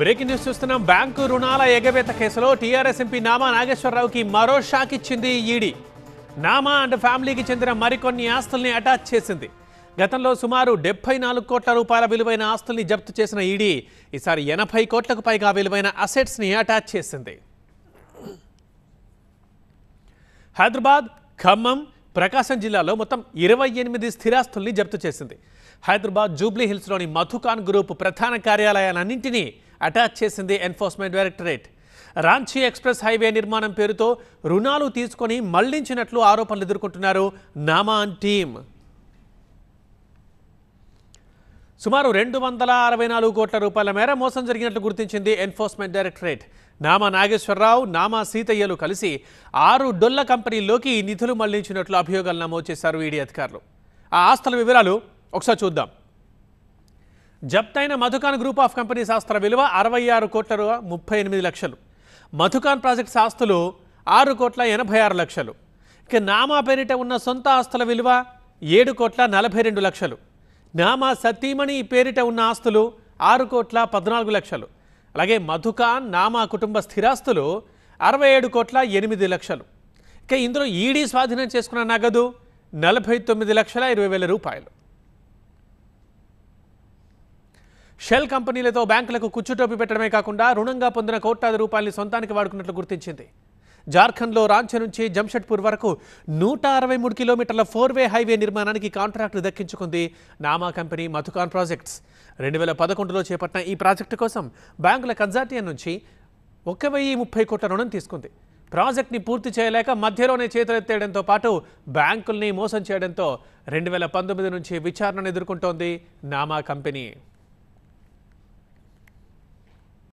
breaking news చూస్తున్నాం bank రుణాల ఎగవేత కేసులో టీఆర్ఎస్ ఎంపీ నామా నాగేశ్వరరావుకి మరో షాక్ ఇచ్చింది ఈడీ నామా అండ్ ఫ్యామిలీకి చెందిన మరికొన్ని ఆస్తుల్ని అటాచ్ చేసింది గతంలో సుమారు డెబ్బై నాలుగు కోట్ల రూపాయల విలువైన ఆస్తుల్ని జప్తు చేసిన ఈడీ ఈసారి ఎనభై కోట్లకు పైగా విలువైన అసెట్స్ని అటాచ్ చేసింది హైదరాబాద్ ఖమ్మం ప్రకాశం జిల్లాలో మొత్తం ఇరవై ఎనిమిది స్థిరాస్తుల్ని జప్తు చేసింది హైదరాబాద్ జూబ్లీ హిల్స్లోని మధుకాన్ గ్రూప్ ప్రధాన కార్యాలయాలన్నింటినీ అటాచ్ చేసింది enforcement directorate Ranchi express highway నిర్మాణం పేరుతో రుణాలు తీసుకొని మళ్లించినట్లు ఆరోపణలు ఎదుర్కొంటున్నారు నామాన్ టీమ్ సుమారు రెండు వందల అరవై నాలుగు కోట్ల రూపాయల మేర మోసం జరిగినట్లు గుర్తించింది ఎన్ఫోర్స్మెంట్ డైరెక్టరేట్ నామా నాగేశ్వరరావు నామా సీతయ్యలు కలిసి ఆరు డొల్ల కంపెనీల్లోకి నిధులు మళ్లించినట్లు అభియోగాలు నమోదు చేశారు ఈడీ అధికారులు ఆ ఆస్తుల వివరాలు ఒకసారి చూద్దాం జప్తైన మధుకాన్ గ్రూప్ ఆఫ్ కంపెనీస్ ఆస్తుల విలువ అరవై ఆరు కోట్ల ముప్పై ఎనిమిది లక్షలు మధుకాన్ ప్రాజెక్ట్స్ ఆస్తులు ఆరు కోట్ల ఎనభై ఆరు లక్షలు ఇక నామా పేరిట ఉన్న సొంత ఆస్తుల విలువ ఏడు కోట్ల నలభై రెండు లక్షలు నామా సతీమణి పేరిట ఉన్న ఆస్తులు ఆరు కోట్ల పద్నాలుగు లక్షలు అలాగే మధుకాన్ నామా కుటుంబ స్థిరాస్తులు అరవై ఏడు కోట్ల ఎనిమిది లక్షలు ఇక ఇందులో ఈడీ స్వాధీనం చేసుకున్న నగదు నలభై తొమ్మిది లక్షల ఇరవై వేల రూపాయలు షెల్ కంపెనీలతో బ్యాంకులకు కుచ్చుటోపి పెట్టడమే కాకుండా రుణంగా పొందిన కోట్లాది రూపాయల్ని సొంతానికి వాడుకున్నట్లు గుర్తించింది జార్ఖండ్లో రాంచ నుంచి జంషెడ్పూర్ వరకు నూట అరవై మూడు కిలోమీటర్ల ఫోర్వే హైవే నిర్మాణానికి కాంట్రాక్టు దక్కించుకుంది నామా కంపెనీ మధుకాన్ ప్రాజెక్ట్స్ రెండు వేల పదకొండులో చేపట్టిన ఈ ప్రాజెక్టు కోసం బ్యాంకుల కన్సార్టియం నుంచి ఒక వెయ్యి ముప్పై కోట్ల రుణం తీసుకుంది ప్రాజెక్ట్ని పూర్తి చేయలేక మధ్యలోనే చేతులెత్తేయడంతో పాటు బ్యాంకుల్ని మోసం చేయడంతో రెండు వేల పంతొమ్మిది నుంచి విచారణను ఎదుర్కొంటోంది నామా కంపెనీ